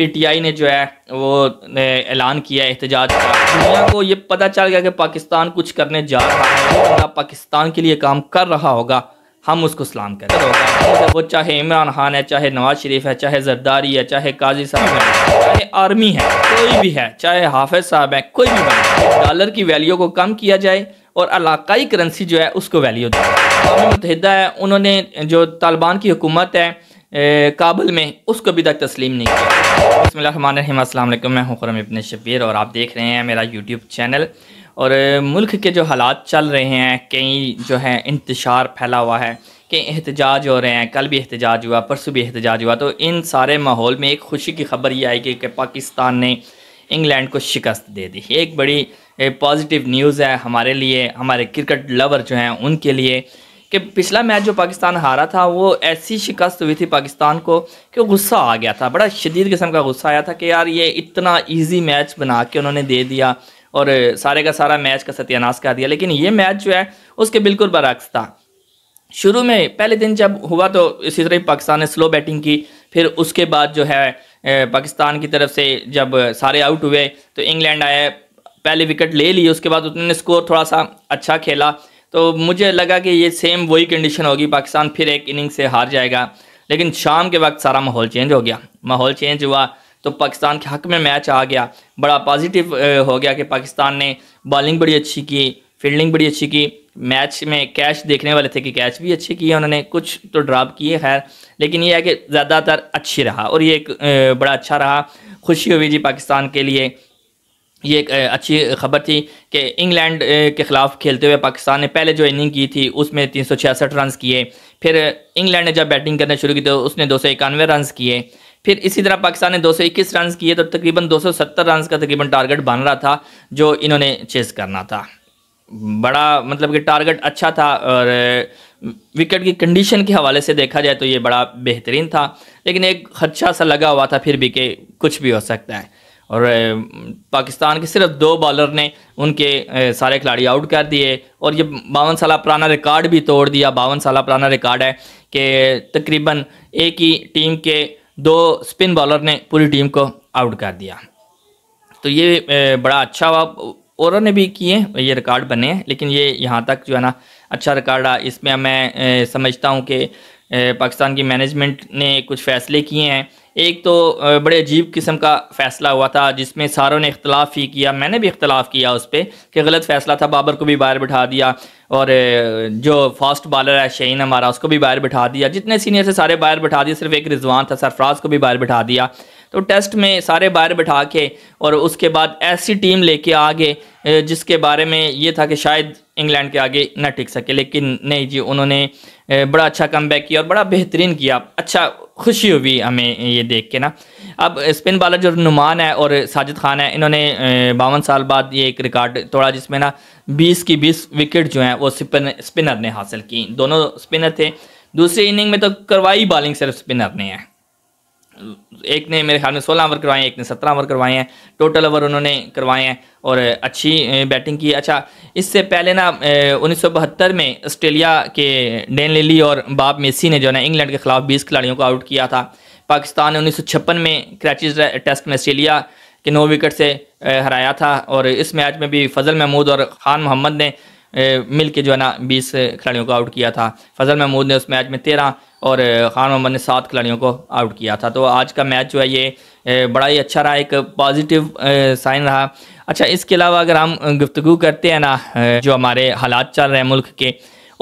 PTI ने जो है वो ऐलान किया एहतजाज का दुनिया को ये पता चल गया कि पाकिस्तान कुछ करने जा रहा है तो पाकिस्तान के लिए काम कर रहा होगा हम उसको सलाम करते होगा वो चाहे इमरान खान है चाहे नवाज शरीफ है चाहे जरदारी है चाहे काजी साहब है चाहे आर्मी है कोई भी है चाहे हाफिज साहब है कोई भी है डॉलर की वैल्यू को कम किया जाए और इलाकई करेंसी जो है उसको वैल्यू दी मुतहदा है उन्होंने जो तालिबान की हुकूमत है काबुल में उसको अभी तक तस्लीम नहीं किया बसमिल अल्लाम मैं हूँ इबन शबीर और आप देख रहे हैं मेरा यूट्यूब चैनल और मुल्क के जो हालात चल रहे हैं कई जो है इंतशार फैला हुआ है कई एहतजाज हो रहे हैं कल भी एहतजाज हुआ परसों भी एहतजाज हुआ तो इन सारे माहौल में एक खुशी की खबर ये आएगी कि पाकिस्तान ने इंग्लैंड को शिकस्त दे दी एक बड़ी पॉजिटिव न्यूज़ है हमारे लिए हमारे क्रिकेट लवर जो हैं उनके लिए कि पिछला मैच जो पाकिस्तान हारा था वो ऐसी शिकस्त हुई थी पाकिस्तान को कि गुस्सा आ गया था बड़ा शदीद किस्म का गुस्सा आया था कि यार ये इतना ईजी मैच बना के उन्होंने दे दिया और सारे का सारा मैच का सत्यानाश कर दिया लेकिन ये मैच जो है उसके बिल्कुल बरक्स था शुरू में पहले दिन जब हुआ तो इसी तरह पाकिस्तान ने स्लो बैटिंग की फिर उसके बाद जो है पाकिस्तान की तरफ से जब सारे आउट हुए तो इंग्लैंड आया पहले विकेट ले ली उसके बाद उन्होंने स्कोर थोड़ा सा अच्छा खेला तो मुझे लगा कि ये सेम वही कंडीशन होगी पाकिस्तान फिर एक इनिंग से हार जाएगा लेकिन शाम के वक्त सारा माहौल चेंज हो गया माहौल चेंज हुआ तो पाकिस्तान के हक में मैच आ गया बड़ा पॉजिटिव हो गया कि पाकिस्तान ने बॉलिंग बड़ी अच्छी की फील्डिंग बड़ी अच्छी की मैच में कैच देखने वाले थे कि कैच भी अच्छे किए उन्होंने कुछ तो ड्राप किए खैर लेकिन यह है कि ज़्यादातर अच्छी रहा और ये एक बड़ा अच्छा रहा खुशी हुई जी पाकिस्तान के लिए ये एक अच्छी खबर थी कि इंग्लैंड के ख़िलाफ़ खेलते हुए पाकिस्तान ने पहले जो इनिंग की थी उसमें तीन सौ छियासठ रन किए फिर इंग्लैंड ने जब बैटिंग करना शुरू की तो उसने दो सौ इक्यानवे रन किए फिर इसी तरह पाकिस्तान ने दो सौ इक्कीस रन किए तो तकरीबन दो सौ सत्तर रन का तकरीबन टारगेट बन रहा था जो इन्होंने चेस करना था बड़ा मतलब कि टारगेट अच्छा था और विकेट की कंडीशन के हवाले से देखा जाए तो ये बड़ा बेहतरीन था लेकिन एक खदशा सा लगा हुआ था फिर भी कि कुछ भी हो सकता है और पाकिस्तान के सिर्फ दो बॉलर ने उनके सारे खिलाड़ी आउट कर दिए और ये बावन साल पुराना रिकॉर्ड भी तोड़ दिया बावन साल पुराना रिकॉर्ड है कि तकरीबन एक ही टीम के दो स्पिन बॉलर ने पूरी टीम को आउट कर दिया तो ये बड़ा अच्छा हुआ और ने भी किए ये रिकॉर्ड बने हैं लेकिन ये यहाँ तक जो है ना अच्छा रिकॉर्ड रहा इसमें मैं समझता हूँ कि पाकिस्तान की मैनेजमेंट ने कुछ फ़ैसले किए हैं एक तो बड़े अजीब किस्म का फ़ैसला हुआ था जिसमें सारों ने इख्तलाफ ही किया मैंने भी इख्तलाफ किया उस पर कि गलत फ़ैसला था बाबर को भी बाहर बिठा दिया और जो फास्ट बॉलर है शहीन हमारा उसको भी बाहर बिठा दिया जितने सीनियर से सारे बाहर बिठा दिए सिर्फ एक रिजवान था सरफराज को भी बाहर बिठा दिया तो टेस्ट में सारे बाहर बिठा के और उसके बाद ऐसी टीम लेके आ गए जिसके बारे में ये था कि शायद इंग्लैंड के आगे न टिक सके लेकिन नहीं जी उन्होंने बड़ा अच्छा कम किया और बड़ा बेहतरीन किया अच्छा खुशी हुई हमें ये देख के ना अब स्पिन बॉलर जो नुमान है और साजिद खान है इन्होंने बावन साल बाद ये एक रिकॉर्ड तोड़ा जिसमें ना 20 की 20 विकेट जो हैं वो स्पिन स्पिनर ने हासिल की दोनों स्पिनर थे दूसरी इनिंग में तो करवाई बॉलिंग सिर्फ स्पिनर ने है एक ने मेरे ख्याल में सोलह ओवर करवाए एक ने सत्रह ओवर करवाए हैं टोटल ओवर उन्होंने करवाए हैं और अच्छी बैटिंग की अच्छा इससे पहले ना उन्नीस में ऑस्ट्रेलिया के डेन लिली और बाब मेसी ने जो है ना इंग्लैंड के खिलाफ बीस खिलाड़ियों को आउट किया था पाकिस्तान ने उन्नीस में कराची टेस्ट में ऑस्ट्रेलिया के नौ विकेट से हराया था और इस मैच में भी फजल महमूद और खान मोहम्मद ने मिल के जो है ना बीस खिलाड़ियों को आउट किया था फजल महमूद ने उस मैच में तेरह और खान मोहम्मद ने सात खिलाड़ियों को आउट किया था तो आज का मैच जो है ये बड़ा ही अच्छा रहा एक पॉजिटिव साइन रहा अच्छा इसके अलावा अगर हम गुफ्तु करते हैं ना जो हमारे हालात चल रहे हैं मुल्क के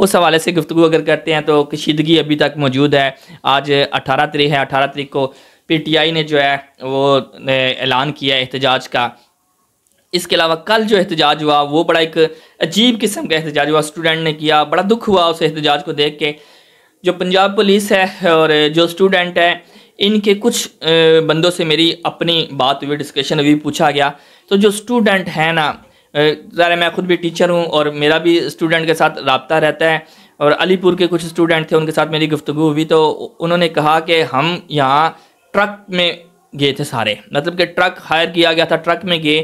उस हवाले से गुफ्तु अगर करते हैं तो कशीदगी अभी तक मौजूद है आज अठारह तरीक है अठारह तरीक को पी टी आई ने जो है वो ऐलान किया एहतजाज का इसके अलावा कल जो एहतजाज हुआ वो बड़ा एक अजीब किस्म का एहतजाज हुआ स्टूडेंट ने किया बड़ा दुख हुआ उस एहतजाज को देख के जो पंजाब पुलिस है और जो स्टूडेंट है इनके कुछ बंदों से मेरी अपनी बात हुई डिस्कशन हुई पूछा गया तो जो स्टूडेंट है ना ज़रा मैं खुद भी टीचर हूँ और मेरा भी स्टूडेंट के साथ रबता रहता है और अलीपुर के कुछ स्टूडेंट थे उनके साथ मेरी गुफ्तु हुई तो उन्होंने कहा कि हम यहाँ ट्रक में गए थे सारे मतलब कि ट्रक हायर किया गया था ट्रक में गए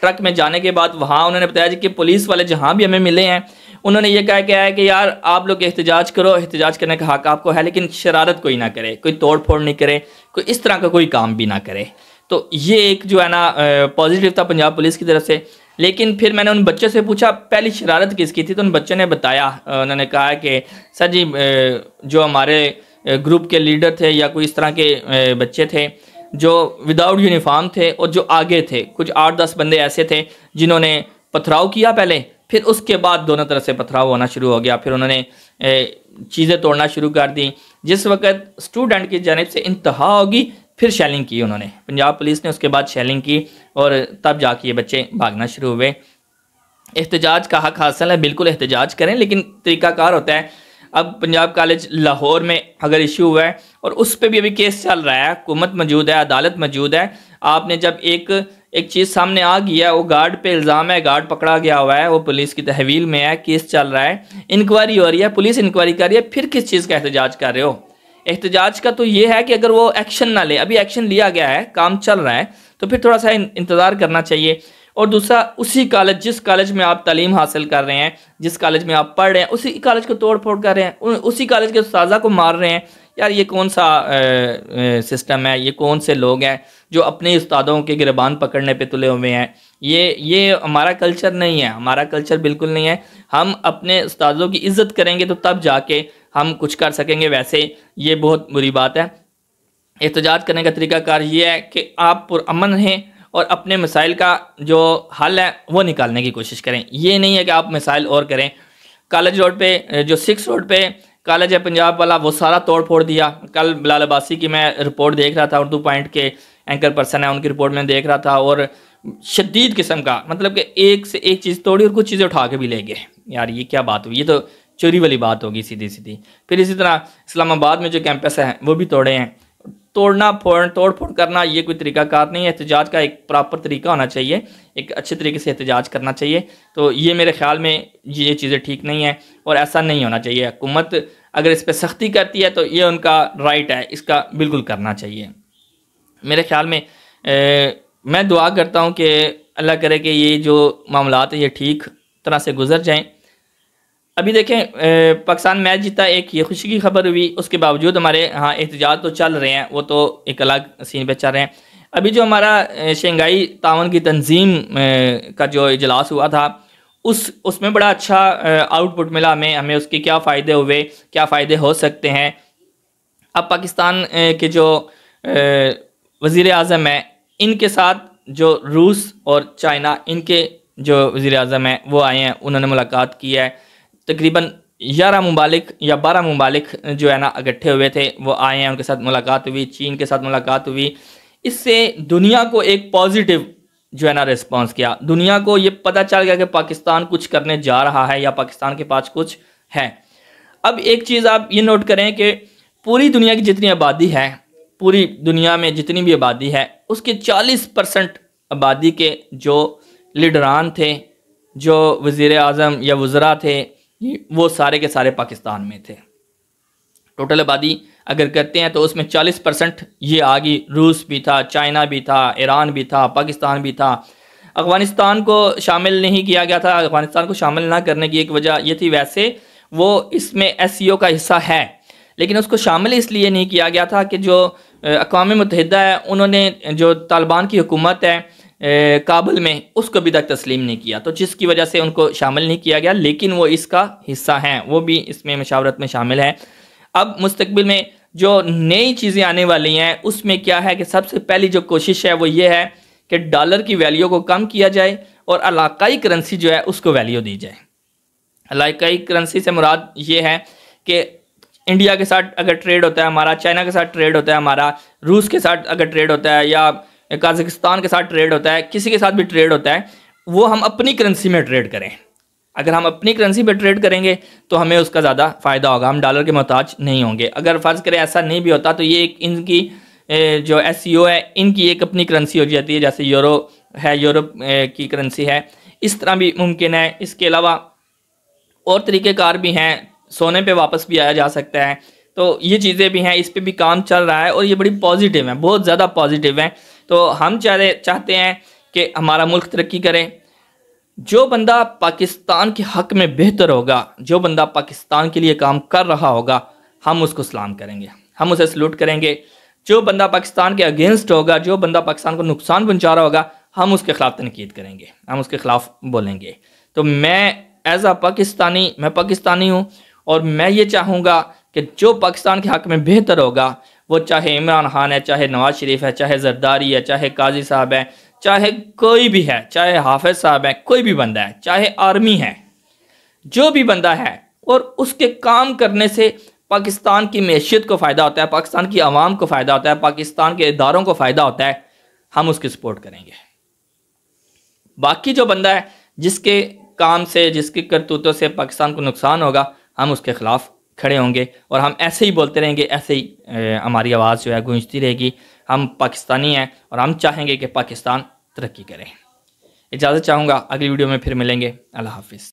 ट्रक में जाने के बाद वहाँ उन्होंने बताया कि पुलिस वाले जहाँ भी हमें मिले हैं उन्होंने ये कहा गया है कि यार आप लोग एहतजाज करो एहतजाज करने का हक आपको है लेकिन शरारत कोई ना करे कोई तोड़ फोड़ नहीं करे कोई इस तरह का कोई काम भी ना करे तो ये एक जो है ना पॉजिटिव था पंजाब पुलिस की तरफ से लेकिन फिर मैंने उन बच्चों से पूछा पहली शरारत किसकी थी तो उन बच्चों ने बताया उन्होंने कहा कि सर जी जो हमारे ग्रुप के लीडर थे या कोई इस तरह के बच्चे थे जो विदाउट यूनिफॉर्म थे और जो आगे थे कुछ आठ दस बंदे ऐसे थे जिन्होंने पथराव किया पहले फिर उसके बाद दोनों तरह से पथराव होना शुरू हो गया फिर उन्होंने चीज़ें तोड़ना शुरू कर दी जिस वक्त स्टूडेंट की जानब से इंतहा होगी फिर शेलिंग की उन्होंने पंजाब पुलिस ने उसके बाद शेलिंग की और तब जाके ये बच्चे भागना शुरू हुए एहतजाज का हक हासिल है बिल्कुल एहतजाज करें लेकिन तरीकाकार होता है अब पंजाब कॉलेज लाहौर में अगर इशू हुआ है और उस पर भी अभी केस चल रहा है हुकूमत मौजूद है अदालत मौजूद है आपने जब एक एक चीज़ सामने आ गई है वो गार्ड पे इल्ज़ाम है गार्ड पकड़ा गया हुआ है वो पुलिस की तहवील में है केस चल रहा है इंक्वायरी हो रही है पुलिस इंक्वायरी कर रही है फिर किस चीज़ का एहतजाज कर रहे हो एहतजाज का तो ये है कि अगर वो एक्शन ना ले अभी एक्शन लिया गया है काम चल रहा है तो फिर थोड़ा सा इंतज़ार करना चाहिए और दूसरा उसी कॉलेज जिस कॉलेज में आप तालीम हासिल कर रहे हैं जिस कॉलेज में आप पढ़ रहे हैं उसी कॉलेज को तोड़ फोड़ कर रहे हैं उसी कॉलेज के उस को मार रहे हैं यार ये कौन सा सिस्टम है ये कौन से लोग हैं जो अपने उस्तादों के गिरबान पकड़ने पे तुले हुए हैं ये ये हमारा कल्चर नहीं है हमारा कल्चर बिल्कुल नहीं है हम अपने उस्तादों की इज्जत करेंगे तो तब जाके हम कुछ कर सकेंगे वैसे ये बहुत बुरी बात है एहतजाज करने का तरीक़ाकार ये है कि आप पुरान हैं और अपने मिसाइल का जो हल है वो निकालने की कोशिश करें ये नहीं है कि आप मिसाइल और करें कॉलेज रोड पे जो सिक्स रोड पे कॉलेज है पंजाब वाला वो सारा तोड़ फोड़ दिया कल बिलाल अबासी की मैं रिपोर्ट देख रहा था उर्दू पॉइंट के एंकर पर्सन है उनकी रिपोर्ट में देख रहा था और शदीद किस्म का मतलब कि एक से एक चीज़ तोड़ी और कुछ चीज़ें उठा के भी ले गए यार ये क्या बात हुई ये तो चोरी वाली बात होगी सीधी सीधी फिर इसी तरह इस्लामाबाद में जो कैंपस है वो भी तोड़े हैं तोड़ना फोड़ तोड़ फोड़ करना ये कोई तरीकाकार नहीं है एहतजाज का एक प्रॉपर तरीका होना चाहिए एक अच्छे तरीके से एहतजाज करना चाहिए तो ये मेरे ख्याल में ये चीज़ें ठीक नहीं है और ऐसा नहीं होना चाहिए हुकूमत अगर इस पर सख्ती करती है तो ये उनका राइट है इसका बिल्कुल करना चाहिए मेरे ख्याल में ए, मैं दुआ करता हूँ कि अल्लाह करे कि ये जो मामला हैं ये ठीक तरह से गुजर जाएं अभी देखें पाकिस्तान मैच जीता एक ये खुशी की खबर हुई उसके बावजूद हमारे यहाँ एहतजाज तो चल रहे हैं वो तो एक अलग सीन पर चल रहे हैं अभी जो हमारा शंघाई तावन की तंजीम का जो इजलास हुआ था उस उसमें बड़ा अच्छा आउटपुट मिला हमें हमें उसके क्या फ़ायदे हुए क्या फ़ायदे हो सकते हैं अब पाकिस्तान के जो वज़ी अजम हैं इनके साथ जो रूस और चाइना इनके जो वज़ी अजम हैं वो आए हैं उन्होंने मुलाकात की है तकरीबन ग्यारह ममालिक या बारह ममालिक जो है ना इकट्ठे हुए थे वो आए हैं उनके साथ मुलाकात हुई चीन के साथ मुलाकात हुई इससे दुनिया को एक पॉजिटिव जो है ना रिस्पॉन्स किया दुनिया को ये पता चल गया कि पाकिस्तान कुछ करने जा रहा है या पाकिस्तान के पास कुछ है अब एक चीज़ आप ये नोट करें कि पूरी दुनिया की जितनी आबादी है पूरी दुनिया में जितनी भी आबादी है उसके 40 परसेंट आबादी के जो लीडरान थे जो वज़ी अजम या वज़रा थे वो सारे के सारे पाकिस्तान में थे टोटल आबादी अगर करते हैं तो उसमें 40 परसेंट ये आ गई रूस भी था चाइना भी था ईरान भी था पाकिस्तान भी था अफ़गानिस्तान को शामिल नहीं किया गया था अफ़गानिस्तान को शामिल ना करने की एक वजह ये थी वैसे वो इसमें एस का हिस्सा है लेकिन उसको शामिल इसलिए नहीं किया गया था कि जो अकवा मतहदा है उन्होंने जो तालिबान की हुकूमत है काबुल में उसको अभी तक तस्लीम नहीं किया तो जिसकी वजह से उनको शामिल नहीं किया गया लेकिन वो इसका हिस्सा हैं वो भी इसमें मशावरत में शामिल है अब मुस्तबिल में जो नई चीज़ें आने वाली हैं उसमें क्या है कि सबसे पहली जो कोशिश है वो ये है कि डॉलर की वैल्यू को कम किया जाए और इलाकई करेंसी जो है उसको वैल्यू दी जाए इलाकई करेंसी से मुराद ये है कि इंडिया के साथ अगर ट्रेड होता है हमारा चाइना के साथ ट्रेड होता है हमारा रूस के साथ अगर ट्रेड होता है या काजकिस्तान के साथ ट्रेड होता है किसी के साथ भी ट्रेड होता है वो हम अपनी करेंसी में ट्रेड करें अगर हम अपनी करेंसी पर ट्रेड करेंगे तो हमें उसका ज़्यादा फ़ायदा होगा हम डॉलर के मोहताज नहीं होंगे अगर फ़र्ज़ करें ऐसा नहीं भी होता तो ये एक इनकी जो एस e है इनकी एक अपनी करेंसी हो जाती है जैसे यूरो है यूरोप की करेंसी है इस तरह भी मुमकिन है इसके अलावा और तरीक़ेकार भी हैं सोने पे वापस भी आया जा सकता है तो ये चीज़ें भी हैं इस पर भी काम चल रहा है और ये बड़ी पॉजिटिव हैं बहुत ज़्यादा पॉजिटिव हैं तो हम चाहे चाहते हैं कि हमारा मुल्क तरक्की करें जो बंदा पाकिस्तान के हक में बेहतर होगा जो बंदा पाकिस्तान के लिए काम कर रहा होगा हम उसको सलाम करेंगे हम उसे सल्यूट करेंगे जो बंदा पाकिस्तान के अगेंस्ट होगा जो बंदा पाकिस्तान को नुकसान पहुंचा रहा होगा हम उसके खिलाफ तनकीद करेंगे हम उसके खिलाफ बोलेंगे तो मैं एज आ पाकिस्तानी मैं पाकिस्तानी हूँ और मैं ये चाहूँगा कि जो पाकिस्तान के हक में बेहतर होगा वो चाहे इमरान खान है चाहे नवाज शरीफ है चाहे जरदारी है चाहे काजी साहब है चाहे कोई भी है चाहे हाफिज साहब है कोई भी बंदा है चाहे आर्मी है जो भी बंदा है और उसके काम करने से पाकिस्तान की मैशियत को फ़ायदा होता है पाकिस्तान की आवाम को फ़ायदा होता है पाकिस्तान के इदारों को फ़ायदा होता है हम उसकी सपोर्ट करेंगे बाकी जो बंदा है जिसके काम से जिसके करतूतों से पाकिस्तान को नुकसान होगा हम उसके ख़िलाफ़ खड़े होंगे और हम ऐसे ही बोलते रहेंगे ऐसे ही हमारी आवाज़ जो है गूंजती रहेगी हम पाकिस्तानी हैं और हम चाहेंगे कि पाकिस्तान तरक्की करें इजाज़त चाहूँगा अगली वीडियो में फिर मिलेंगे अल्लाह हाफिज़